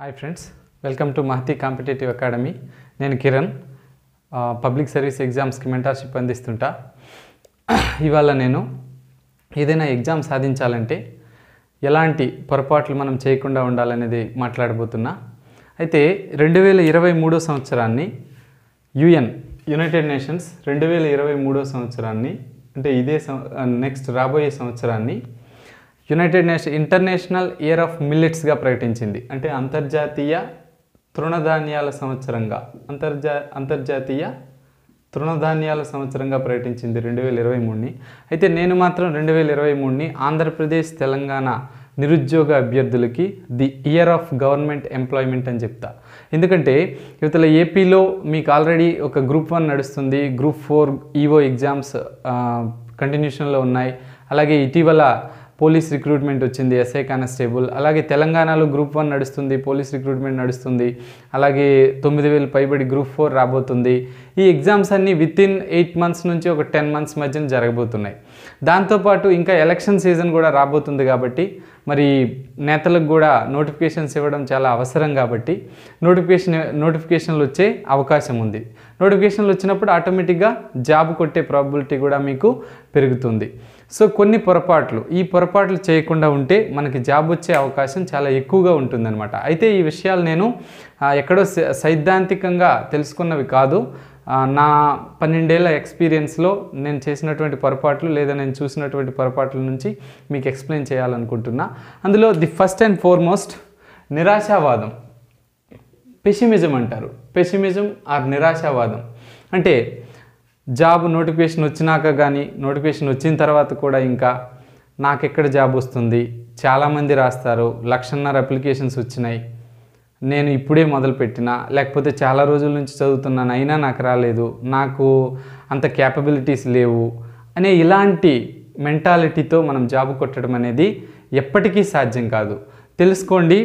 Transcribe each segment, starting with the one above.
hi friends welcome to Mahathi competitive academy నేను Kiran public service ఎగ్జామ్స్కి mentorship అందిస్తుంటా ఇవాళ నేను ఏదైనా ఎగ్జామ్ సాధించాలంటే ఎలాంటి పొరపాట్లు మనం చేయకుండా ఉండాలనేది మాట్లాడబోతున్నా అయితే రెండు వేల ఇరవై మూడో సంవత్సరాన్ని యుఎన్ యునైటెడ్ నేషన్స్ రెండు వేల ఇరవై మూడో సంవత్సరాన్ని అంటే ఇదే నెక్స్ట్ రాబోయే సంవత్సరాన్ని United Nation international year of మిల్లెట్స్గా ప్రకటించింది అంటే అంతర్జాతీయ తృణధాన్యాల సంవత్సరంగా అంతర్జా అంతర్జాతీయ తృణధాన్యాల సంవత్సరంగా ప్రకటించింది రెండు వేల ఇరవై మూడుని అయితే నేను మాత్రం రెండు వేల ఇరవై మూడుని ఆంధ్రప్రదేశ్ తెలంగాణ నిరుద్యోగ అభ్యర్థులకి the year of government employment అని చెప్తా ఎందుకంటే ఇవతల ఏపీలో మీకు ఆల్రెడీ ఒక గ్రూప్ వన్ నడుస్తుంది గ్రూప్ ఫోర్ ఈవో ఎగ్జామ్స్ కంటిన్యూషన్లో ఉన్నాయి అలాగే ఇటీవల పోలీస్ రిక్రూట్మెంట్ వచ్చింది ఎస్ఐ కానిస్టేబుల్ అలాగే తెలంగాణలో గ్రూప్ వన్ నడుస్తుంది పోలీస్ రిక్రూట్మెంట్ నడుస్తుంది అలాగే తొమ్మిది వేలు పైబడి గ్రూప్ ఫోర్ రాబోతుంది ఈ ఎగ్జామ్స్ అన్నీ విత్ ఇన్ ఎయిట్ మంత్స్ నుంచి ఒక టెన్ మంత్స్ మధ్యన జరగబోతున్నాయి దాంతోపాటు ఇంకా ఎలక్షన్ సీజన్ కూడా రాబోతుంది కాబట్టి మరి నేతలకు కూడా నోటిఫికేషన్స్ ఇవ్వడం చాలా అవసరం కాబట్టి నోటిఫికేషన్ నోటిఫికేషన్లు వచ్చే అవకాశం ఉంది నోటిఫికేషన్లు వచ్చినప్పుడు ఆటోమేటిక్గా జాబ్ కొట్టే ప్రాబిలిటీ కూడా మీకు పెరుగుతుంది సో కొన్ని పొరపాట్లు ఈ పొరపాట్లు చేయకుండా ఉంటే మనకి జాబ్ వచ్చే అవకాశం చాలా ఎక్కువగా ఉంటుందన్నమాట అయితే ఈ విషయాలు నేను ఎక్కడో సైద్ధాంతికంగా తెలుసుకున్నవి కాదు నా పన్నెండేళ్ల ఎక్స్పీరియన్స్లో నేను చేసినటువంటి పొరపాట్లు లేదా నేను చూసినటువంటి పొరపాట్ల నుంచి మీకు ఎక్స్ప్లెయిన్ చేయాలనుకుంటున్నా అందులో ది ఫస్ట్ అండ్ ఫార్మోస్ట్ నిరాశావాదం పెసిమిజం అంటారు పెసిమిజం ఆర్ నిరాశావాదం అంటే జాబ్ నోటిఫికేషన్ వచ్చినాక కానీ నోటిఫికేషన్ వచ్చిన తర్వాత కూడా ఇంకా నాకెక్కడ జాబ్ వస్తుంది చాలామంది రాస్తారు లక్షన్నర అప్లికేషన్స్ వచ్చినాయి నేను ఇప్పుడే మొదలుపెట్టినా లేకపోతే చాలా రోజుల నుంచి చదువుతున్నాను అయినా నాకు రాలేదు నాకు అంత క్యాపబిలిటీస్ లేవు అనే ఇలాంటి మెంటాలిటీతో మనం జాబ్ కొట్టడం అనేది ఎప్పటికీ సాధ్యం కాదు తెలుసుకోండి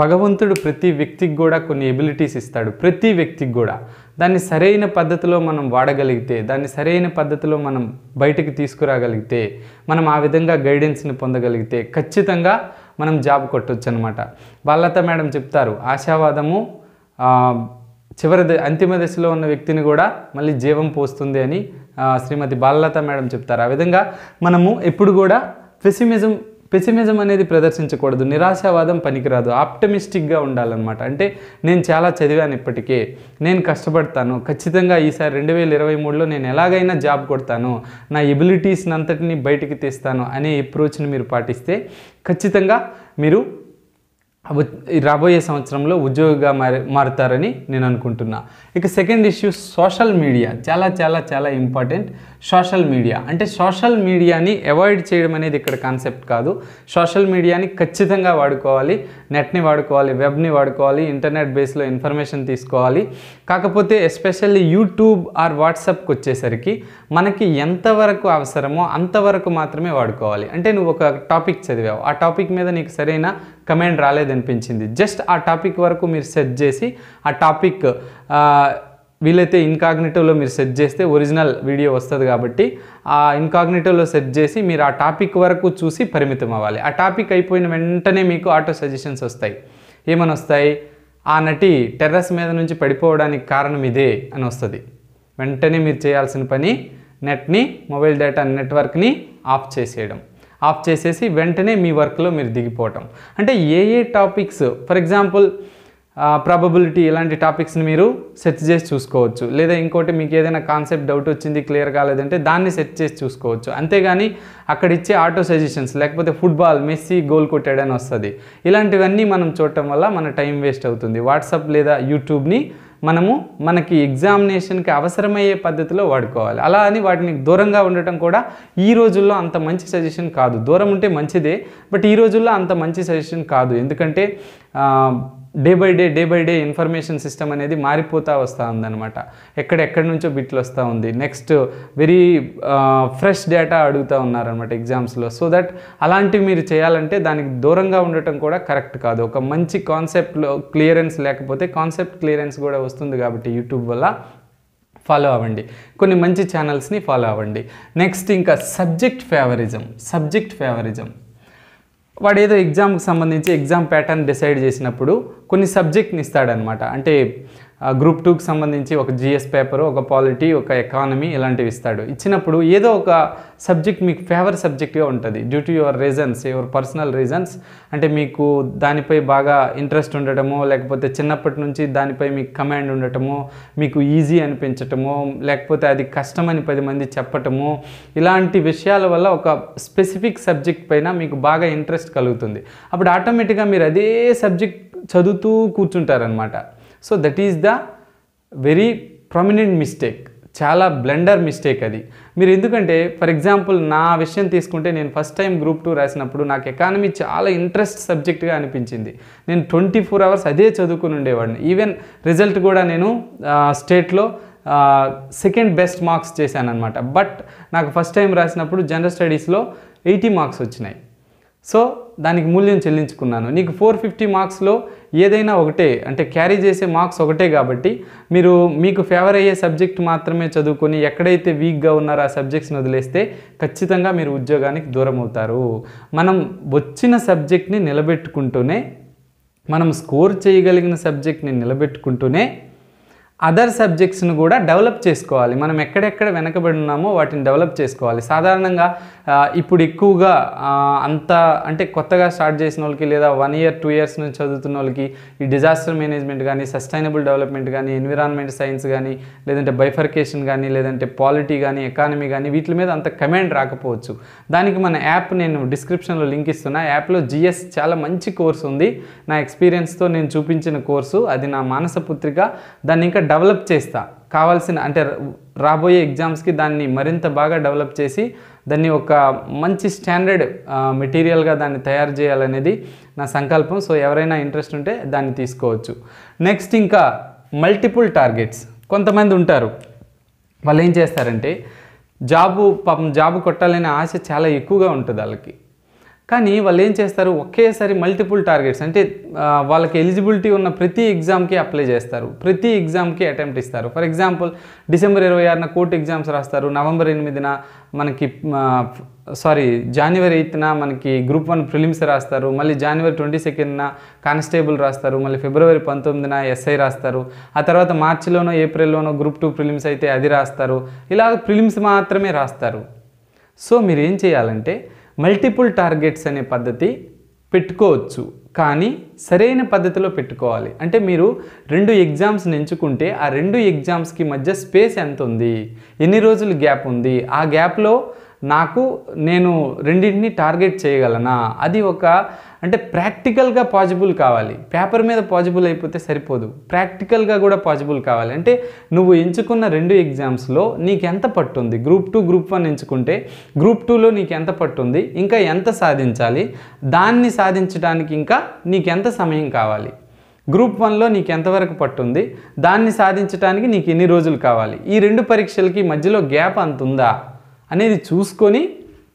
భగవంతుడు ప్రతి వ్యక్తికి కూడా కొన్ని ఎబిలిటీస్ ఇస్తాడు ప్రతి వ్యక్తికి కూడా దాన్ని సరైన పద్ధతిలో మనం వాడగలిగితే దాన్ని సరైన పద్ధతిలో మనం బయటకు తీసుకురాగలిగితే మనం ఆ విధంగా గైడెన్స్ని పొందగలిగితే ఖచ్చితంగా మనం జాబ్ కొట్టొచ్చు అనమాట బాలత మేడం చెప్తారు ఆశావాదము చివరి అంతిమ దశలో ఉన్న వ్యక్తిని కూడా మళ్ళీ జీవం పోస్తుంది అని శ్రీమతి బాలలత మేడం చెప్తారు ఆ విధంగా మనము ఎప్పుడు కూడా పెసిమిజం పెసిమిజం అనేది ప్రదర్శించకూడదు నిరాశావాదం పనికిరాదు ఆప్టమిస్టిక్గా ఉండాలన్నమాట అంటే నేను చాలా చదివాను ఇప్పటికే నేను కష్టపడతాను ఖచ్చితంగా ఈసారి రెండు వేల ఇరవై మూడులో నేను ఎలాగైనా జాబ్ కొడతాను నా ఎబిలిటీస్ని అంతటిని బయటికి తీస్తాను అనే అప్రోచ్ని మీరు పాటిస్తే ఖచ్చితంగా మీరు రాబోయే సంవత్సరంలో ఉద్యోగిగా మారి మారుతారని నేను అనుకుంటున్నా ఇక సెకండ్ ఇష్యూ సోషల్ మీడియా చాలా చాలా చాలా ఇంపార్టెంట్ సోషల్ మీడియా అంటే సోషల్ మీడియాని అవాయిడ్ చేయడం అనేది ఇక్కడ కాన్సెప్ట్ కాదు సోషల్ మీడియాని ఖచ్చితంగా వాడుకోవాలి నెట్ని వాడుకోవాలి వెబ్ని వాడుకోవాలి ఇంటర్నెట్ బేస్లో ఇన్ఫర్మేషన్ తీసుకోవాలి కాకపోతే ఎస్పెషల్లీ యూట్యూబ్ ఆర్ వాట్సాప్కి వచ్చేసరికి మనకి ఎంతవరకు అవసరమో అంతవరకు మాత్రమే వాడుకోవాలి అంటే నువ్వు ఒక టాపిక్ చదివావు ఆ టాపిక్ మీద నీకు సరైన కమెంట్ రాలేదనిపించింది జస్ట్ ఆ టాపిక్ వరకు మీరు సెర్చ్ చేసి ఆ టాపిక్ వీలైతే ఇన్కాగ్నేటివ్లో మీరు సెట్ చేస్తే ఒరిజినల్ వీడియో వస్తుంది కాబట్టి ఆ ఇన్కాగ్నేటివ్లో సెట్ చేసి మీరు ఆ టాపిక్ వరకు చూసి పరిమితం అవ్వాలి ఆ టాపిక్ అయిపోయిన వెంటనే మీకు ఆటో సజెషన్స్ వస్తాయి ఏమని వస్తాయి ఆ నటి టెర్రస్ మీద నుంచి పడిపోవడానికి కారణం ఇదే అని వస్తుంది వెంటనే మీరు చేయాల్సిన పని నెట్ని మొబైల్ డేటా నెట్వర్క్ని ఆఫ్ చేసేయడం ఆఫ్ చేసేసి వెంటనే మీ వర్క్లో మీరు దిగిపోవటం అంటే ఏ ఏ టాపిక్స్ ఫర్ ఎగ్జాంపుల్ ప్రాబబిలిటీ ఇలాంటి టాపిక్స్ని మీరు సెర్చ్ చేసి చూసుకోవచ్చు లేదా ఇంకోటి మీకు ఏదైనా కాన్సెప్ట్ డౌట్ వచ్చింది క్లియర్ కాలేదంటే దాన్ని సెట్ చేసి చూసుకోవచ్చు అంతేగాని అక్కడ ఇచ్చే ఆటో సజెషన్స్ లేకపోతే ఫుట్బాల్ మెస్సీ గోల్ కొట్టాడని వస్తుంది ఇలాంటివన్నీ మనం చూడటం వల్ల మన టైం వేస్ట్ అవుతుంది వాట్సాప్ లేదా యూట్యూబ్ని మనము మనకి ఎగ్జామినేషన్కి అవసరమయ్యే పద్ధతిలో వాడుకోవాలి అలా అని వాటిని దూరంగా ఉండటం కూడా ఈ రోజుల్లో అంత మంచి సజెషన్ కాదు దూరం ఉంటే మంచిదే బట్ ఈ రోజుల్లో అంత మంచి సజెషన్ కాదు ఎందుకంటే day by day day by day information system అనేది మారిపోతూ వస్తూ ఉందన్నమాట ఎక్కడెక్కడి నుంచో బిట్లు వస్తూ ఉంది నెక్స్ట్ వెరీ ఫ్రెష్ డేటా అడుగుతూ ఉన్నారనమాట ఎగ్జామ్స్లో సో దట్ అలాంటివి మీరు చేయాలంటే దానికి దూరంగా ఉండటం కూడా కరెక్ట్ కాదు ఒక మంచి కాన్సెప్ట్లో క్లియరెన్స్ లేకపోతే కాన్సెప్ట్ క్లియరెన్స్ కూడా వస్తుంది కాబట్టి యూట్యూబ్ వల్ల ఫాలో అవ్వండి కొన్ని మంచి ఛానల్స్ని ఫాలో అవ్వండి నెక్స్ట్ ఇంకా సబ్జెక్ట్ ఫేవరిజం సబ్జెక్ట్ ఫేవరిజం వాడు ఏదో ఎగ్జామ్కి సంబంధించి ఎగ్జామ్ ప్యాటర్న్ డిసైడ్ చేసినప్పుడు కొన్ని సబ్జెక్ట్ని ఇస్తాడనమాట అంటే గ్రూప్ టూకి సంబంధించి ఒక జిఎస్ పేపర్ ఒక పాలిటీ ఒక ఎకానమీ ఇలాంటివి ఇస్తాడు ఇచ్చినప్పుడు ఏదో ఒక సబ్జెక్ట్ మీకు ఫేవర్ సబ్జెక్ట్గా ఉంటుంది due to your reasons your personal reasons అంటే మీకు దానిపై బాగా ఇంట్రెస్ట్ ఉండటము లేకపోతే చిన్నప్పటి నుంచి దానిపై మీకు కమాండ్ ఉండటము మీకు ఈజీ అనిపించటము లేకపోతే అది కష్టమని పది మంది చెప్పటము ఇలాంటి విషయాల వల్ల ఒక స్పెసిఫిక్ సబ్జెక్ట్ పైన మీకు బాగా ఇంట్రెస్ట్ కలుగుతుంది అప్పుడు ఆటోమేటిక్గా మీరు అదే సబ్జెక్ట్ చదువుతూ కూర్చుంటారనమాట so that is the very prominent mistake చాలా బ్లెండర్ మిస్టేక్ అది మీరు ఎందుకంటే ఫర్ ఎగ్జాంపుల్ నా విషయం తీసుకుంటే నేను ఫస్ట్ టైం గ్రూప్ టూ రాసినప్పుడు నాకు ఎకానమీ చాలా ఇంట్రెస్ట్ సబ్జెక్ట్గా అనిపించింది నేను ట్వంటీ ఫోర్ అవర్స్ అదే చదువుకుని ఉండేవాడిని ఈవెన్ రిజల్ట్ కూడా నేను స్టేట్లో సెకండ్ బెస్ట్ మార్క్స్ చేశాను అనమాట బట్ నాకు ఫస్ట్ టైం రాసినప్పుడు జనరల్ స్టడీస్లో ఎయిటీ మార్క్స్ వచ్చినాయి సో దానికి మూల్యం చెల్లించుకున్నాను నీకు ఫోర్ ఫిఫ్టీ మార్క్స్లో ఏదైనా ఒకటే అంటే క్యారీ చేసే మార్క్స్ ఒకటే కాబట్టి మీరు మీకు ఫేవర్ అయ్యే సబ్జెక్ట్ మాత్రమే చదువుకొని ఎక్కడైతే వీక్గా ఉన్నారో ఆ సబ్జెక్ట్స్ని వదిలేస్తే ఖచ్చితంగా మీరు ఉద్యోగానికి దూరం అవుతారు మనం వచ్చిన సబ్జెక్ట్ని నిలబెట్టుకుంటూనే మనం స్కోర్ చేయగలిగిన సబ్జెక్ట్ని నిలబెట్టుకుంటూనే అదర్ సబ్జెక్ట్స్ను కూడా డెవలప్ చేసుకోవాలి మనం ఎక్కడెక్కడ వెనకబడి ఉన్నామో వాటిని డెవలప్ చేసుకోవాలి సాధారణంగా ఇప్పుడు ఎక్కువగా అంత అంటే కొత్తగా స్టార్ట్ చేసిన వాళ్ళకి లేదా వన్ ఇయర్ టూ ఇయర్స్ నుంచి చదువుతున్న వాళ్ళకి ఈ డిజాస్టర్ మేనేజ్మెంట్ కానీ సస్టైనబుల్ డెవలప్మెంట్ కానీ ఎన్విరాన్మెంట్ సైన్స్ కానీ లేదంటే బైఫర్కేషన్ కానీ లేదంటే పాలిటీ కానీ ఎకానమీ కానీ వీటి మీద అంత కమెంట్ రాకపోవచ్చు దానికి మన యాప్ నేను డిస్క్రిప్షన్లో లింక్ ఇస్తున్నా యాప్లో జిఎస్ చాలా మంచి కోర్సు ఉంది నా ఎక్స్పీరియన్స్తో నేను చూపించిన కోర్సు అది నా మానస పుత్రిక దాన్ని ఇంకా డెవలప్ చేస్తా కావాల్సిన అంటే రాబోయే ఎగ్జామ్స్కి దాన్ని మరింత బాగా డెవలప్ చేసి దాన్ని ఒక మంచి స్టాండర్డ్ మెటీరియల్గా దాన్ని తయారు చేయాలనేది నా సంకల్పం సో ఎవరైనా ఇంట్రెస్ట్ ఉంటే దాన్ని తీసుకోవచ్చు నెక్స్ట్ ఇంకా మల్టిపుల్ టార్గెట్స్ కొంతమంది ఉంటారు వాళ్ళు ఏం చేస్తారంటే జాబు పాపం జాబు కొట్టాలనే ఆశ చాలా ఎక్కువగా ఉంటుంది వాళ్ళకి కానీ వాళ్ళు ఏం చేస్తారు ఒకేసారి మల్టిపుల్ టార్గెట్స్ అంటే వాళ్ళకి ఎలిజిబిలిటీ ఉన్న ప్రతి ఎగ్జామ్కి అప్లై చేస్తారు ప్రతి ఎగ్జామ్కి అటెంప్ట్ ఇస్తారు ఫర్ ఎగ్జాంపుల్ డిసెంబర్ ఇరవై ఆరున కోర్టు ఎగ్జామ్స్ రాస్తారు నవంబర్ ఎనిమిదిన మనకి సారీ జనవరి ఎయిత్న మనకి గ్రూప్ వన్ ప్రిలిమ్స్ రాస్తారు మళ్ళీ జనవరి ట్వంటీ సెకండ్న కానిస్టేబుల్ రాస్తారు మళ్ళీ ఫిబ్రవరి పంతొమ్మిదిన ఎస్ఐ రాస్తారు ఆ తర్వాత మార్చిలోనో ఏప్రిల్లోనో గ్రూప్ టూ ప్రిలిమ్స్ అయితే అది రాస్తారు ఇలా ప్రిలిమ్స్ మాత్రమే రాస్తారు సో మీరు ఏం చేయాలంటే మల్టిపుల్ టార్గెట్స్ అనే పద్ధతి పెట్టుకోవచ్చు కానీ సరైన పద్ధతిలో పెట్టుకోవాలి అంటే మీరు రెండు ఎగ్జామ్స్ని ఎంచుకుంటే ఆ రెండు ఎగ్జామ్స్కి మధ్య స్పేస్ ఎంత ఉంది ఎన్ని రోజులు గ్యాప్ ఉంది ఆ గ్యాప్లో నాకు నేను రెండింటిని టార్గెట్ చేయగలనా అది ఒక అంటే ప్రాక్టికల్గా పాజిబుల్ కావాలి పేపర్ మీద పాజిబుల్ అయిపోతే సరిపోదు ప్రాక్టికల్గా కూడా పాజిబుల్ కావాలి అంటే నువ్వు ఎంచుకున్న రెండు ఎగ్జామ్స్లో నీకు ఎంత పట్టుంది గ్రూప్ టూ గ్రూప్ వన్ ఎంచుకుంటే గ్రూప్ టూలో నీకు ఎంత పట్టుంది ఇంకా ఎంత సాధించాలి దాన్ని సాధించడానికి ఇంకా నీకెంత సమయం కావాలి గ్రూప్ వన్లో నీకు ఎంతవరకు పట్టుంది దాన్ని సాధించడానికి నీకు ఎన్ని రోజులు కావాలి ఈ రెండు పరీక్షలకి మధ్యలో గ్యాప్ అంత ఉందా అనేది చూసుకొని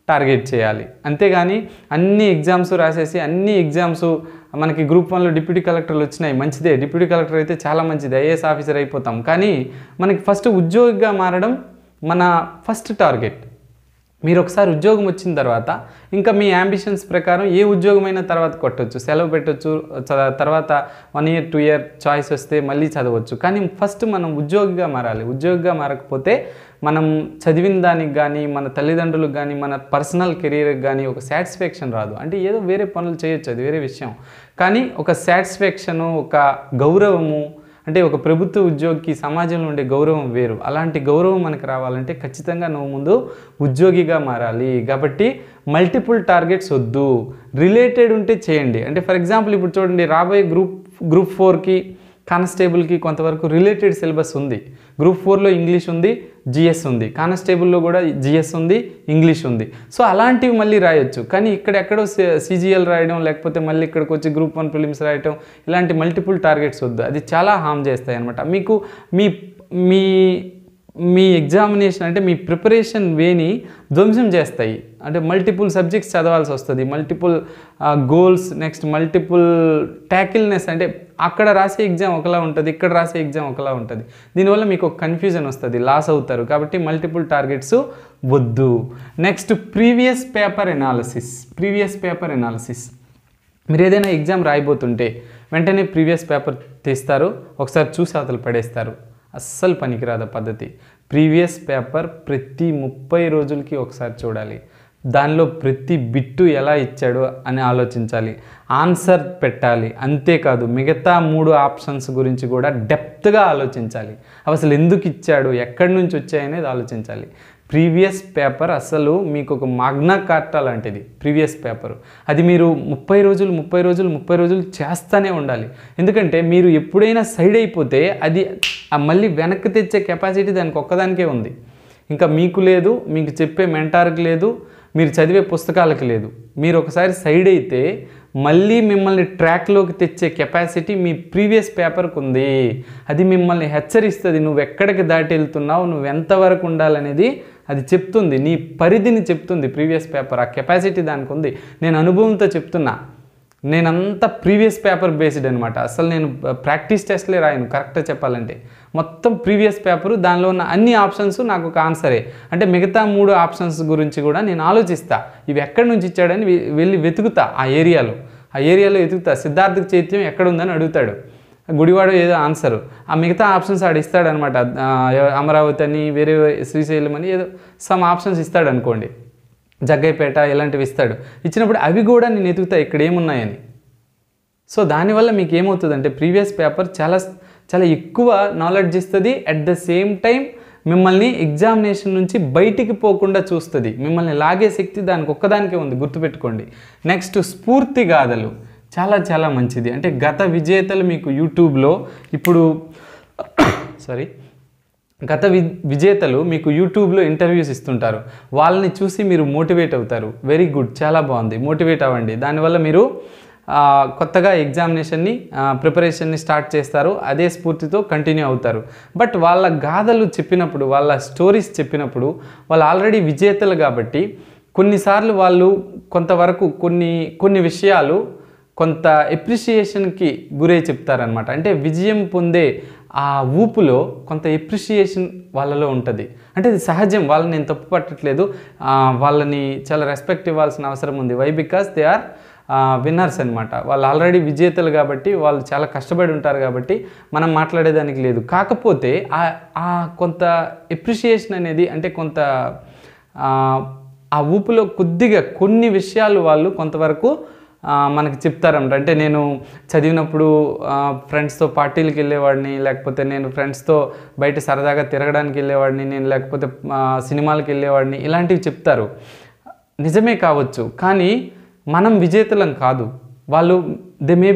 టార్గెట్ చేయాలి అంతేగాని అన్ని ఎగ్జామ్స్ రాసేసి అన్ని ఎగ్జామ్స్ మనకి గ్రూప్ వన్లో డిప్యూటీ కలెక్టర్లు వచ్చినాయి మంచిదే డిప్యూటీ కలెక్టర్ అయితే చాలా మంచిది ఐఏఎస్ ఆఫీసర్ అయిపోతాం కానీ మనకి ఫస్ట్ ఉద్యోగిగా మారడం మన ఫస్ట్ టార్గెట్ మీరు ఒకసారి ఉద్యోగం వచ్చిన తర్వాత ఇంకా మీ యాంబిషన్స్ ప్రకారం ఏ ఉద్యోగమైన తర్వాత కొట్టవచ్చు సెలవు పెట్టవచ్చు తర్వాత one year two year choice వస్తే మళ్ళీ చదవచ్చు కానీ ఫస్ట్ మనం ఉద్యోగిగా మారాలి ఉద్యోగిగా మారకపోతే మనం చదివిన దానికి కానీ మన తల్లిదండ్రులకు కానీ మన పర్సనల్ కెరీర్కి కానీ ఒక సాటిస్ఫాక్షన్ రాదు అంటే ఏదో వేరే పనులు చేయొచ్చు అది వేరే విషయం కానీ ఒక సాటిస్ఫాక్షను ఒక గౌరవము అంటే ఒక ప్రభుత్వ ఉద్యోగికి సమాజంలో ఉండే గౌరవం వేరు అలాంటి గౌరవం మనకు రావాలంటే ఖచ్చితంగా నువ్వు ముందు ఉద్యోగిగా మారాలి కాబట్టి మల్టిపుల్ టార్గెట్స్ వద్దు రిలేటెడ్ ఉంటే చేయండి అంటే ఫర్ ఎగ్జాంపుల్ ఇప్పుడు చూడండి రాబోయే గ్రూప్ గ్రూప్ ఫోర్కి కానిస్టేబుల్కి కొంతవరకు రిలేటెడ్ సిలబస్ ఉంది గ్రూప్ ఫోర్లో ఇంగ్లీష్ ఉంది జిఎస్ ఉంది కానిస్టేబుల్లో కూడా జిఎస్ ఉంది ఇంగ్లీష్ ఉంది సో అలాంటివి మళ్ళీ రాయొచ్చు కానీ ఇక్కడ ఎక్కడో సీజీఎల్ రాయడం లేకపోతే మళ్ళీ ఇక్కడికి వచ్చి గ్రూప్ వన్ ఫిలిమ్స్ రాయడం ఇలాంటి మల్టిపుల్ టార్గెట్స్ వద్దు అది చాలా హామ్ చేస్తాయి అనమాట మీకు మీ మీ మీ ఎగ్జామినేషన్ అంటే మీ ప్రిపరేషన్ వేని ధ్వంసం చేస్తాయి అంటే మల్టిపుల్ సబ్జెక్ట్స్ చదవాల్సి వస్తుంది మల్టిపుల్ గోల్స్ నెక్స్ట్ మల్టిపుల్ ట్యాకిల్నెస్ అంటే అక్కడ రాసే ఎగ్జామ్ ఒకలా ఉంటుంది ఇక్కడ రాసే ఎగ్జామ్ ఒకలా ఉంటుంది దీనివల్ల మీకు ఒక కన్ఫ్యూజన్ వస్తుంది లాస్ అవుతారు కాబట్టి మల్టిపుల్ టార్గెట్స్ వద్దు next previous paper analysis previous paper analysis మీరు ఏదైనా ఎగ్జామ్ రాయబోతుంటే వెంటనే ప్రీవియస్ పేపర్ తీస్తారు ఒకసారి చూసి అవతలు పడేస్తారు అస్సలు పనికిరాద పద్ధతి ప్రీవియస్ పేపర్ ప్రతి ముప్పై రోజులకి ఒకసారి చూడాలి దానిలో ప్రతి బిట్టు ఎలా ఇచ్చాడో అని ఆలోచించాలి ఆన్సర్ పెట్టాలి అంతేకాదు మిగతా మూడు ఆప్షన్స్ గురించి కూడా డెప్త్గా ఆలోచించాలి అసలు ఎందుకు ఇచ్చాడు ఎక్కడి నుంచి వచ్చాయనేది ఆలోచించాలి ప్రీవియస్ పేపర్ అసలు మీకు ఒక మాగ్నా కార్టా లాంటిది ప్రీవియస్ పేపర్ అది మీరు ముప్పై రోజులు ముప్పై రోజులు ముప్పై రోజులు చేస్తూనే ఉండాలి ఎందుకంటే మీరు ఎప్పుడైనా సైడ్ అయిపోతే అది ఆ మళ్ళీ వెనక్కి తెచ్చే కెపాసిటీ దానికి ఒక్కదానికే ఉంది ఇంకా మీకు లేదు మీకు చెప్పే మెంటార్కి లేదు మీరు చదివే పుస్తకాలకు లేదు మీరు ఒకసారి సైడ్ అయితే మళ్ళీ మిమ్మల్ని ట్రాక్లోకి తెచ్చే కెపాసిటీ మీ ప్రీవియస్ పేపర్కి ఉంది అది మిమ్మల్ని హెచ్చరిస్తుంది నువ్వు ఎక్కడికి దాటి వెళ్తున్నావు నువ్వు ఎంతవరకు ఉండాలనేది అది చెప్తుంది నీ పరిధిని చెప్తుంది ప్రీవియస్ పేపర్ ఆ కెపాసిటీ దానికి ఉంది నేను అనుభవంతో చెప్తున్నా నేనంతా ప్రీవియస్ పేపర్ బేస్డ్ అనమాట అసలు నేను ప్రాక్టీస్ టెస్ట్లే రాయను కరెక్ట్గా చెప్పాలంటే మొత్తం ప్రీవియస్ పేపరు దానిలో ఉన్న అన్ని ఆప్షన్స్ నాకు ఒక ఆన్సరే అంటే మిగతా మూడు ఆప్షన్స్ గురించి కూడా నేను ఆలోచిస్తా ఇవి ఎక్కడి నుంచి ఇచ్చాడని వెళ్ళి వెతుకుతా ఆ ఏరియాలో ఆ ఏరియాలో వెతుకుతా సిద్ధార్థ చైత్యం ఉందని అడుగుతాడు గుడివాడ ఏదో ఆన్సర్ ఆ మిగతా ఆప్షన్స్ ఆడు ఇస్తాడనమాట అమరావతి అని వేరే శ్రీశైలం అని ఏదో సమ్ ఆప్షన్స్ ఇస్తాడు అనుకోండి జగ్గైపేట ఇలాంటివి ఇస్తాడు ఇచ్చినప్పుడు అవి కూడా నేను వెతుకుతా ఇక్కడ ఏమున్నాయని సో దానివల్ల మీకు ఏమవుతుందంటే ప్రీవియస్ పేపర్ చాలా చాలా ఎక్కువ నాలెడ్జ్ ఇస్తుంది అట్ ద సేమ్ టైం మిమ్మల్ని ఎగ్జామినేషన్ నుంచి బయటికి పోకుండా చూస్తుంది మిమ్మల్ని లాగే శక్తి దానికి ఒక్కదానికే ఉంది గుర్తుపెట్టుకోండి నెక్స్ట్ స్ఫూర్తి గాథలు చాలా చాలా మంచిది అంటే గత విజేతలు మీకు యూట్యూబ్లో ఇప్పుడు సారీ గత వి విజేతలు మీకు యూట్యూబ్లో ఇంటర్వ్యూస్ ఇస్తుంటారు వాళ్ళని చూసి మీరు మోటివేట్ అవుతారు వెరీ గుడ్ చాలా బాగుంది మోటివేట్ అవ్వండి దానివల్ల మీరు కొత్తగా ఎగ్జామినేషన్ని ప్రిపరేషన్ని స్టార్ట్ చేస్తారు అదే స్ఫూర్తితో కంటిన్యూ అవుతారు బట్ వాళ్ళ గాథలు చెప్పినప్పుడు వాళ్ళ స్టోరీస్ చెప్పినప్పుడు వాళ్ళు ఆల్రెడీ విజేతలు కాబట్టి కొన్నిసార్లు వాళ్ళు కొంతవరకు కొన్ని కొన్ని విషయాలు కొంత ఎప్రిషియేషన్కి గురై చెప్తారనమాట అంటే విజయం పొందే ఆ ఊపులో కొంత ఎప్రిషియేషన్ వాళ్ళలో ఉంటుంది అంటే ఇది సహజం వాళ్ళని నేను తప్పు పట్టట్లేదు వాళ్ళని చాలా రెస్పెక్ట్ ఇవ్వాల్సిన అవసరం ఉంది why because they are winners అనమాట వాళ్ళు ఆల్రెడీ విజేతలు కాబట్టి వాళ్ళు చాలా కష్టపడి ఉంటారు కాబట్టి మనం మాట్లాడేదానికి లేదు కాకపోతే ఆ కొంత ఎప్రిషియేషన్ అనేది అంటే కొంత ఆ ఊపులో కొద్దిగా కొన్ని విషయాలు వాళ్ళు కొంతవరకు మనకి చెప్తారంట అంటే నేను చదివినప్పుడు ఫ్రెండ్స్తో పార్టీలకు వెళ్ళేవాడిని లేకపోతే నేను ఫ్రెండ్స్తో బయట సరదాగా తిరగడానికి వెళ్ళేవాడిని నేను లేకపోతే సినిమాలకు వెళ్ళేవాడిని ఇలాంటివి చెప్తారు నిజమే కావచ్చు కానీ మనం విజేతలం కాదు వాళ్ళు దే మే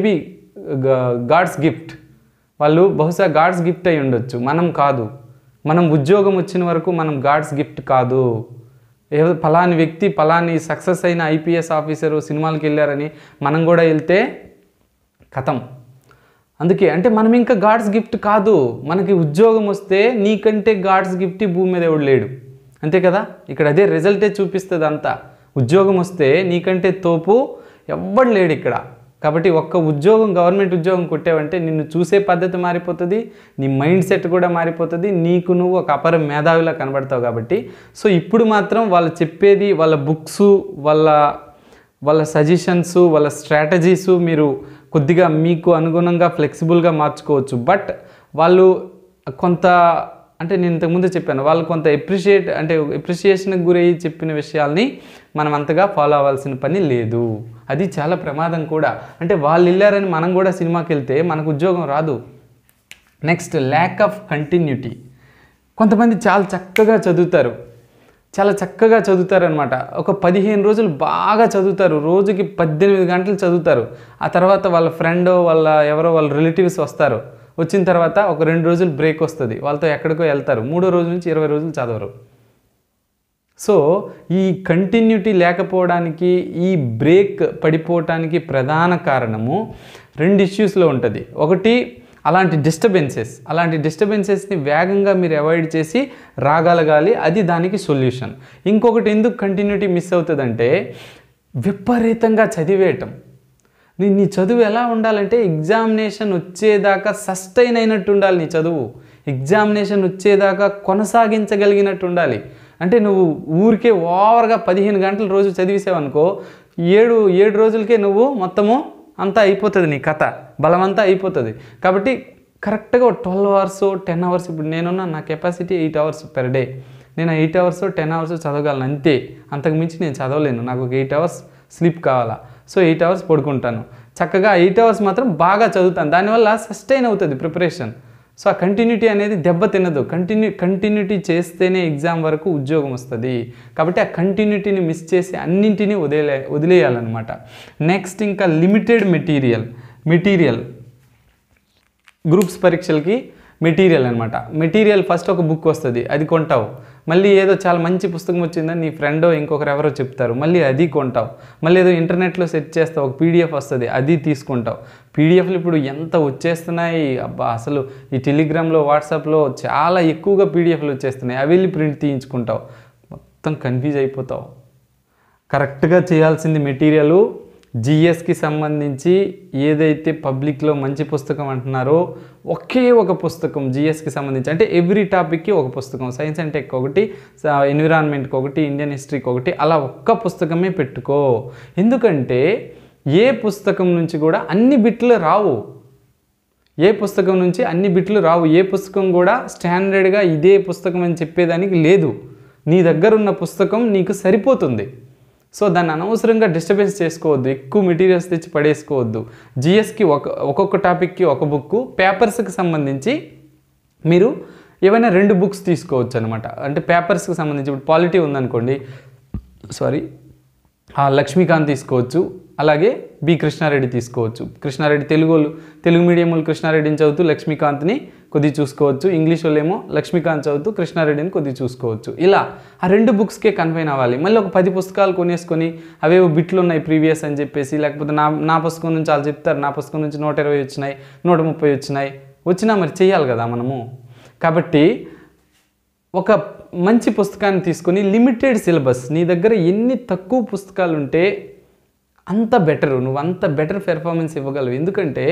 గాడ్స్ గిఫ్ట్ వాళ్ళు బహుశా గాడ్స్ గిఫ్ట్ అయి ఉండొచ్చు మనం కాదు మనం ఉద్యోగం వచ్చిన వరకు మనం గాడ్స్ గిఫ్ట్ కాదు ఏదో ఫలాని వ్యక్తి ఫలాని సక్సెస్ అయిన ఐపీఎస్ ఆఫీసరు సినిమాలకు వెళ్ళారని మనం కూడా వెళ్తే కథం అందుకే అంటే మనం ఇంకా గాడ్స్ గిఫ్ట్ కాదు మనకి ఉద్యోగం వస్తే నీకంటే గాడ్స్ గిఫ్ట్ భూమి మీద ఎవడు లేడు అంతే కదా ఇక్కడ అదే రిజల్టే చూపిస్తుంది అంతా ఉద్యోగం వస్తే నీకంటే తోపు ఎవ్వడు లేడు ఇక్కడ కాబట్టి ఒక్క ఉద్యోగం గవర్నమెంట్ ఉద్యోగం కొట్టావంటే నిన్ను చూసే పద్ధతి మారిపోతుంది నీ మైండ్ సెట్ కూడా మారిపోతుంది నీకు నువ్వు ఒక అపర మేధావిలా కనబడతావు కాబట్టి సో ఇప్పుడు మాత్రం వాళ్ళు చెప్పేది వాళ్ళ బుక్స్ వాళ్ళ వాళ్ళ సజెషన్స్ వాళ్ళ స్ట్రాటజీసు మీరు కొద్దిగా మీకు అనుగుణంగా ఫ్లెక్సిబుల్గా మార్చుకోవచ్చు బట్ వాళ్ళు కొంత అంటే నేను ఇంతకుముందు చెప్పాను వాళ్ళు కొంత ఎప్రిషియేట్ అంటే ఎప్రిషియేషన్కి గురయ్యి చెప్పిన విషయాల్ని మనం అంతగా ఫాలో అవ్వాల్సిన పని లేదు అది చాలా ప్రమాదం కూడా అంటే వాళ్ళు వెళ్ళారని మనం కూడా సినిమాకి వెళ్తే మనకు ఉద్యోగం రాదు నెక్స్ట్ ల్యాక్ ఆఫ్ కంటిన్యూటీ కొంతమంది చాలా చక్కగా చదువుతారు చాలా చక్కగా చదువుతారనమాట ఒక పదిహేను రోజులు బాగా చదువుతారు రోజుకి పద్దెనిమిది గంటలు చదువుతారు ఆ తర్వాత వాళ్ళ ఫ్రెండ్ వాళ్ళ ఎవరో వాళ్ళ రిలేటివ్స్ వస్తారు వచ్చిన తర్వాత ఒక రెండు రోజులు బ్రేక్ వస్తుంది వాళ్ళతో ఎక్కడికో వెళ్తారు మూడో రోజు నుంచి ఇరవై రోజులు చదవరు సో ఈ కంటిన్యూటీ లేకపోవడానికి ఈ బ్రేక్ పడిపోవటానికి ప్రధాన కారణము రెండు ఇష్యూస్లో ఉంటుంది ఒకటి అలాంటి డిస్టర్బెన్సెస్ అలాంటి డిస్టర్బెన్సెస్ని వేగంగా మీరు అవాయిడ్ చేసి రాగలగాలి అది దానికి సొల్యూషన్ ఇంకొకటి ఎందుకు కంటిన్యూటీ మిస్ అవుతుందంటే విపరీతంగా చదివేయటం నీ నీ చదువు ఎలా ఉండాలంటే ఎగ్జామినేషన్ వచ్చేదాకా సస్టైన్ అయినట్టు ఉండాలి నీ చదువు ఎగ్జామినేషన్ వచ్చేదాకా కొనసాగించగలిగినట్టు ఉండాలి అంటే నువ్వు ఊరికే ఓవర్గా పదిహేను గంటలు రోజు చదివేసావనుకో ఏడు ఏడు రోజులకే నువ్వు మొత్తము అంతా అయిపోతుంది నీ కథ బలమంతా అయిపోతుంది కాబట్టి కరెక్ట్గా ట్వెల్వ్ అవర్స్ టెన్ అవర్స్ ఇప్పుడు నేనున్న నా capacity eight hours per day నేను ఎయిట్ అవర్స్ టెన్ అవర్స్ చదవగలను అంతే అంతకుమించి నేను చదవలేను నాకు ఒక ఎయిట్ అవర్స్ స్లీప్ కావాలా సో ఎయిట్ అవర్స్ పడుకుంటాను చక్కగా ఎయిట్ అవర్స్ మాత్రం బాగా చదువుతాను దానివల్ల సస్టైన్ అవుతుంది ప్రిపరేషన్ సో ఆ కంటిన్యూటీ అనేది దెబ్బ తినదు కంటిన్యూ కంటిన్యూటీ చేస్తేనే ఎగ్జామ్ వరకు ఉద్యోగం వస్తుంది కాబట్టి ఆ కంటిన్యూటీని మిస్ చేసి అన్నింటినీ వదిలే వదిలేయాలన్నమాట నెక్స్ట్ ఇంకా లిమిటెడ్ మెటీరియల్ మెటీరియల్ గ్రూప్స్ పరీక్షలకి మెటీరియల్ అనమాట మెటీరియల్ ఫస్ట్ ఒక బుక్ వస్తుంది అది కొంటావు మళ్ళీ ఏదో చాలా మంచి పుస్తకం వచ్చిందని నీ ఫ్రెండో ఇంకొకరు ఎవరో చెప్తారు మళ్ళీ అది కొంటావు మళ్ళీ ఏదో ఇంటర్నెట్లో సెర్చ్ చేస్తావు ఒక పీడిఎఫ్ వస్తుంది అది తీసుకుంటావు పీడిఎఫ్లు ఇప్పుడు ఎంత వచ్చేస్తున్నాయి అబ్బా అసలు ఈ టెలిగ్రామ్లో వాట్సాప్లో చాలా ఎక్కువగా పీడిఎఫ్లు వచ్చేస్తున్నాయి అవి వెళ్ళి ప్రింట్ తీయించుకుంటావు మొత్తం కన్ఫ్యూజ్ అయిపోతావు కరెక్ట్గా చేయాల్సింది మెటీరియల్ జిఎస్కి సంబంధించి ఏదైతే పబ్లిక్లో మంచి పుస్తకం అంటున్నారో ఒకే ఒక పుస్తకం జిఎస్కి సంబంధించి అంటే ఎవ్రీ టాపిక్కి ఒక పుస్తకం సైన్స్ అండ్ టెక్ ఒకటి ఎన్విరాన్మెంట్కి ఒకటి ఇండియన్ హిస్టరీకి ఒకటి అలా ఒక్క పుస్తకమే పెట్టుకో ఎందుకంటే ఏ పుస్తకం నుంచి కూడా అన్ని బిట్లు రావు ఏ పుస్తకం నుంచి అన్ని బిట్లు రావు ఏ పుస్తకం కూడా స్టాండర్డ్గా ఇదే పుస్తకం అని చెప్పేదానికి లేదు నీ దగ్గర ఉన్న పుస్తకం నీకు సరిపోతుంది సో దాన్ని అనవసరంగా డిస్టర్బెన్స్ చేసుకోవద్దు ఎక్కువ మెటీరియల్స్ తెచ్చి పడేసుకోవద్దు జిఎస్కి ఒక ఒక్కొక్క టాపిక్కి ఒక బుక్ పేపర్స్కి సంబంధించి మీరు ఏవైనా రెండు బుక్స్ తీసుకోవచ్చు అనమాట అంటే పేపర్స్కి సంబంధించి ఇప్పుడు పాలిటీ ఉందనుకోండి సారీ లక్ష్మీకాంత్ తీసుకోవచ్చు అలాగే బి కృష్ణారెడ్డి తీసుకోవచ్చు కృష్ణారెడ్డి తెలుగు తెలుగు మీడియం వాళ్ళు కృష్ణారెడ్డిని చదువుతూ లక్ష్మీకాంత్ని కొద్ది చూసుకోవచ్చు ఇంగ్లీష్ వాళ్ళేమో లక్ష్మీకాంత్ చదువుతూ కృష్ణారెడ్డిని కొద్ది చూసుకోవచ్చు ఇలా ఆ రెండు బుక్స్కే కన్వైన్ అవ్వాలి మళ్ళీ ఒక పది పుస్తకాలు కొనేసుకొని అవేవో బిట్లు ఉన్నాయి ప్రీవియస్ అని చెప్పేసి లేకపోతే నా నా పుస్తకం నుంచి వాళ్ళు చెప్తారు నా పుస్తకం నుంచి నూట ఇరవై వచ్చినాయి నూట ముప్పై వచ్చినాయి వచ్చినా మరి చేయాలి కదా మనము కాబట్టి ఒక మంచి పుస్తకాన్ని తీసుకొని లిమిటెడ్ సిలబస్ నీ దగ్గర ఎన్ని తక్కువ పుస్తకాలు ఉంటే అంత బెటరు నువ్వు అంత బెటర్ పెర్ఫార్మెన్స్ ఇవ్వగలవు ఎందుకంటే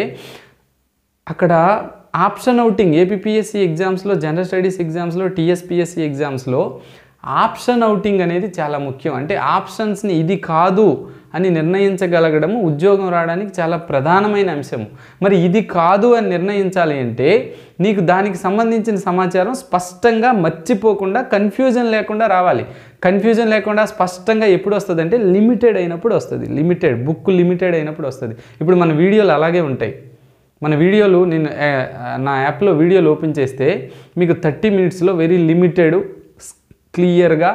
అక్కడ ఆప్షన్ అవుటింగ్ ఏపీఎస్సి ఎగ్జామ్స్లో జనరల్ స్టడీస్ ఎగ్జామ్స్లో టీఎస్పిఎస్సి ఎగ్జామ్స్లో ఆప్షన్ అవుటింగ్ అనేది చాలా ముఖ్యం అంటే ఆప్షన్స్ని ఇది కాదు అని నిర్ణయించగలగడము ఉద్యోగం రావడానికి చాలా ప్రధానమైన అంశము మరి ఇది కాదు అని నిర్ణయించాలి అంటే నీకు దానికి సంబంధించిన సమాచారం స్పష్టంగా మర్చిపోకుండా కన్ఫ్యూజన్ లేకుండా రావాలి కన్ఫ్యూజన్ లేకుండా స్పష్టంగా ఎప్పుడు వస్తుంది అంటే లిమిటెడ్ అయినప్పుడు వస్తుంది లిమిటెడ్ బుక్ లిమిటెడ్ అయినప్పుడు వస్తుంది ఇప్పుడు మన వీడియోలు అలాగే ఉంటాయి మన వీడియోలు నేను నా యాప్లో వీడియోలు ఓపెన్ చేస్తే మీకు థర్టీ మినిట్స్లో వెరీ లిమిటెడ్ క్లియర్గా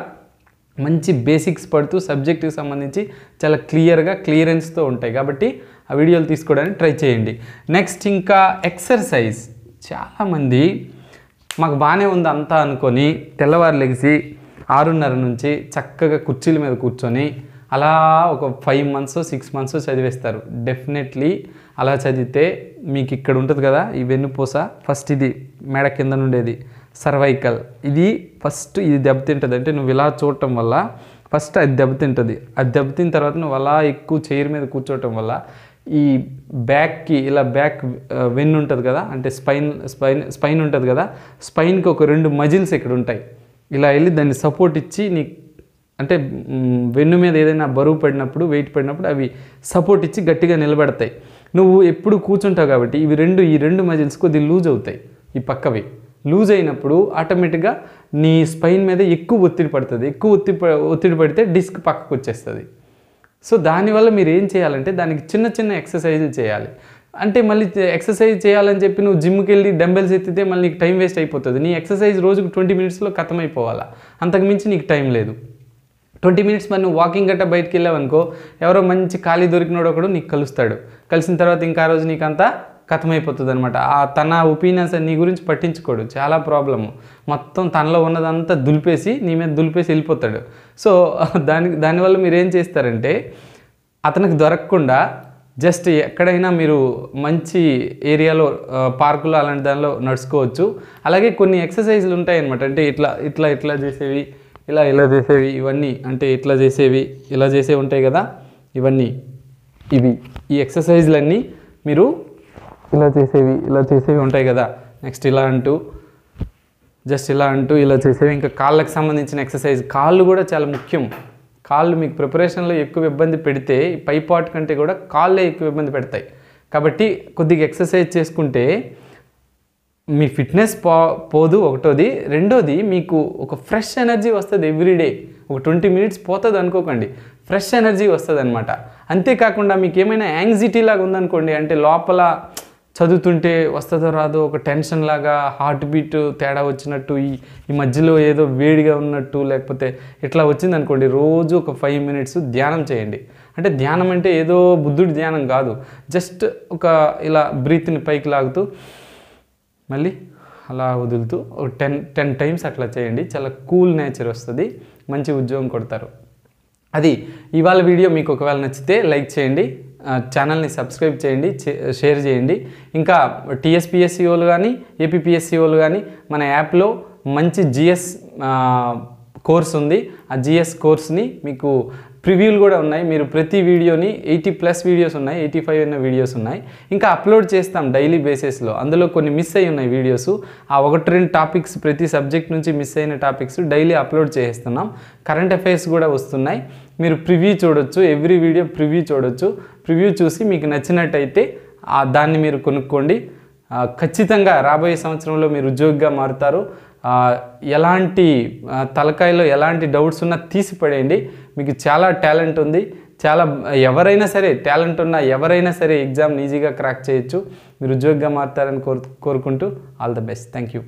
మంచి బేసిక్స్ పడుతూ సబ్జెక్ట్కి సంబంధించి చాలా క్లియర్గా క్లియరెన్స్తో ఉంటాయి కాబట్టి ఆ వీడియోలు తీసుకోవడానికి ట్రై చేయండి నెక్స్ట్ ఇంకా ఎక్సర్సైజ్ చాలామంది మాకు బాగానే ఉంది అంతా అనుకొని తెల్లవారు లెగిసి ఆరున్నర నుంచి చక్కగా కుర్చీల మీద కూర్చొని అలా ఒక ఫైవ్ మంత్స్ సిక్స్ మంత్స్ చదివేస్తారు డెఫినెట్లీ అలా చదివితే మీకు ఇక్కడ ఉంటుంది కదా ఈ వెన్నుపూస ఫస్ట్ ఇది మెడ కింద నుండేది సర్వైకల్ ఇది ఫస్ట్ ఇది దెబ్బతింటుంది అంటే నువ్వు ఇలా చూడటం వల్ల ఫస్ట్ అది దెబ్బతింటుంది అది దెబ్బతిన తర్వాత నువ్వు అలా ఎక్కువ చైర్ మీద కూర్చోవటం వల్ల ఈ బ్యాక్కి ఇలా బ్యాక్ వెన్ ఉంటుంది కదా అంటే స్పైన్ స్పైన్ స్పైన్ ఉంటుంది కదా స్పైన్కి ఒక రెండు మజిల్స్ ఇక్కడ ఉంటాయి ఇలా వెళ్ళి దాన్ని సపోర్ట్ ఇచ్చి నీ అంటే వెన్ను మీద ఏదైనా బరువు పడినప్పుడు వెయిట్ పడినప్పుడు అవి సపోర్ట్ ఇచ్చి గట్టిగా నిలబడతాయి నువ్వు ఎప్పుడు కూర్చుంటావు కాబట్టి ఇవి రెండు ఈ రెండు మజిల్స్ కొద్ది లూజ్ అవుతాయి ఈ పక్కవి లూజ్ అయినప్పుడు ఆటోమేటిక్గా నీ స్పైన్ మీద ఎక్కువ ఒత్తిడి పడుతుంది ఎక్కువ ఒత్తిడి ఒత్తిడి పడితే డిస్క్ పక్కకు వచ్చేస్తుంది సో దానివల్ల మీరు ఏం చేయాలంటే దానికి చిన్న చిన్న ఎక్సర్సైజులు చేయాలి అంటే మళ్ళీ ఎక్సర్సైజ్ చేయాలని చెప్పి నువ్వు జిమ్కి వెళ్ళి డంబెల్స్ ఎత్తితే మళ్ళీ నీకు టైం వేస్ట్ అయిపోతుంది నీ ఎక్సర్సైజ్ రోజుకు ట్వంటీ మినిట్స్లో ఖతమైపోవాలా అంతకుమించి నీకు టైం లేదు ట్వంటీ మినిట్స్ మనం వాకింగ్ గట్టా బయటకు వెళ్ళావనుకో ఎవరో మంచి ఖాళీ దొరికినోడు ఒకడు నీకు కలుస్తాడు కలిసిన తర్వాత ఇంకా రోజు నీకంతా కథమైపోతుంది అనమాట ఆ తన ఒపీనియన్స్ నీ గురించి పట్టించుకోడు చాలా ప్రాబ్లమ్ మొత్తం తనలో ఉన్నదంతా దులిపేసి నీ మీద దులిపేసి వెళ్ళిపోతాడు సో దాని దానివల్ల మీరు ఏం చేస్తారంటే అతనికి దొరకకుండా జస్ట్ ఎక్కడైనా మీరు మంచి ఏరియాలో పార్కులో అలాంటి దానిలో నడుచుకోవచ్చు అలాగే కొన్ని ఎక్సర్సైజ్లు ఉంటాయి అనమాట అంటే ఇట్లా ఇట్లా ఇట్లా చేసేవి ఇలా ఇలా చేసేవి ఇవన్నీ అంటే ఇట్లా చేసేవి ఇలా చేసేవి ఉంటాయి కదా ఇవన్నీ ఇవి ఈ ఎక్సర్సైజ్లన్నీ మీరు ఇలా చేసేవి ఇలా చేసేవి ఉంటాయి కదా నెక్స్ట్ ఇలా అంటూ జస్ట్ ఇలా అంటూ ఇలా చేసేవి ఇంకా కాళ్ళకు సంబంధించిన ఎక్సర్సైజ్ కాళ్ళు కూడా చాలా ముఖ్యం కాళ్ళు మీకు ప్రిపరేషన్లో ఎక్కువ ఇబ్బంది పెడితే పైపాటు కంటే కూడా కాళ్ళే ఎక్కువ ఇబ్బంది పెడతాయి కాబట్టి కొద్దిగా ఎక్సర్సైజ్ చేసుకుంటే మీ ఫిట్నెస్ పో పోదు ఒకటోది రెండోది మీకు ఒక ఫ్రెష్ ఎనర్జీ వస్తుంది ఎవ్రీడే ఒక ట్వంటీ మినిట్స్ పోతుంది అనుకోకండి ఫ్రెష్ ఎనర్జీ వస్తుంది అనమాట అంతేకాకుండా మీకు ఏమైనా యాంగ్జిటీ లాగా ఉందనుకోండి అంటే లోపల చదువుతుంటే వస్తుందో రాదో ఒక టెన్షన్ లాగా హార్ట్ బీట్ తేడా వచ్చినట్టు ఈ ఈ మధ్యలో ఏదో వేడిగా ఉన్నట్టు లేకపోతే ఇట్లా వచ్చిందనుకోండి రోజు ఒక ఫైవ్ మినిట్స్ ధ్యానం చేయండి అంటే ధ్యానం అంటే ఏదో బుద్ధుడి ధ్యానం కాదు జస్ట్ ఒక ఇలా బ్రీత్ని పైకి లాగుతూ మళ్ళీ అలా వదులుతూ ఒక టెన్ టెన్ టైమ్స్ అట్లా చేయండి చాలా కూల్ నేచర్ వస్తుంది మంచి ఉద్యోగం కొడతారు అది ఇవాళ వీడియో మీకు ఒకవేళ నచ్చితే లైక్ చేయండి ఛానల్ని సబ్స్క్రైబ్ చేయండి షేర్ చేయండి ఇంకా టీఎస్పిఎస్సిఓలు కానీ ఏపీపిఎస్సిఓలు కానీ మన యాప్లో మంచి జిఎస్ కోర్స్ ఉంది ఆ జిఎస్ కోర్స్ని మీకు ప్రివ్యూలు కూడా ఉన్నాయి మీరు ప్రతి వీడియోని ఎయిటీ ప్లస్ వీడియోస్ ఉన్నాయి ఎయిటీ ఫైవ్ ఉన్న వీడియోస్ ఉన్నాయి ఇంకా అప్లోడ్ చేస్తాం డైలీ బేసిస్లో అందులో కొన్ని మిస్ అయి ఉన్నాయి వీడియోస్ ఆ ఒకటి రెండు టాపిక్స్ ప్రతి సబ్జెక్ట్ నుంచి మిస్ అయిన టాపిక్స్ డైలీ అప్లోడ్ చేస్తున్నాం కరెంట్ అఫైర్స్ కూడా వస్తున్నాయి మీరు ప్రివ్యూ చూడొచ్చు ఎవ్రీ వీడియో ప్రివ్యూ చూడొచ్చు ప్రివ్యూ చూసి మీకు నచ్చినట్టయితే దాన్ని మీరు కొనుక్కోండి ఖచ్చితంగా రాబోయే సంవత్సరంలో మీరు ఉద్యోగిగా మారుతారు ఎలాంటి తలకాయలో ఎలాంటి డౌట్స్ ఉన్నా తీసిపడేయండి మీకు చాలా టాలెంట్ ఉంది చాలా ఎవరైనా సరే టాలెంట్ ఉన్న ఎవరైనా సరే ఎగ్జామ్ని ఈజీగా క్రాక్ చేయొచ్చు మీరు ఉద్యోగిగా మారుతారని కోరుకుంటూ all the best thank you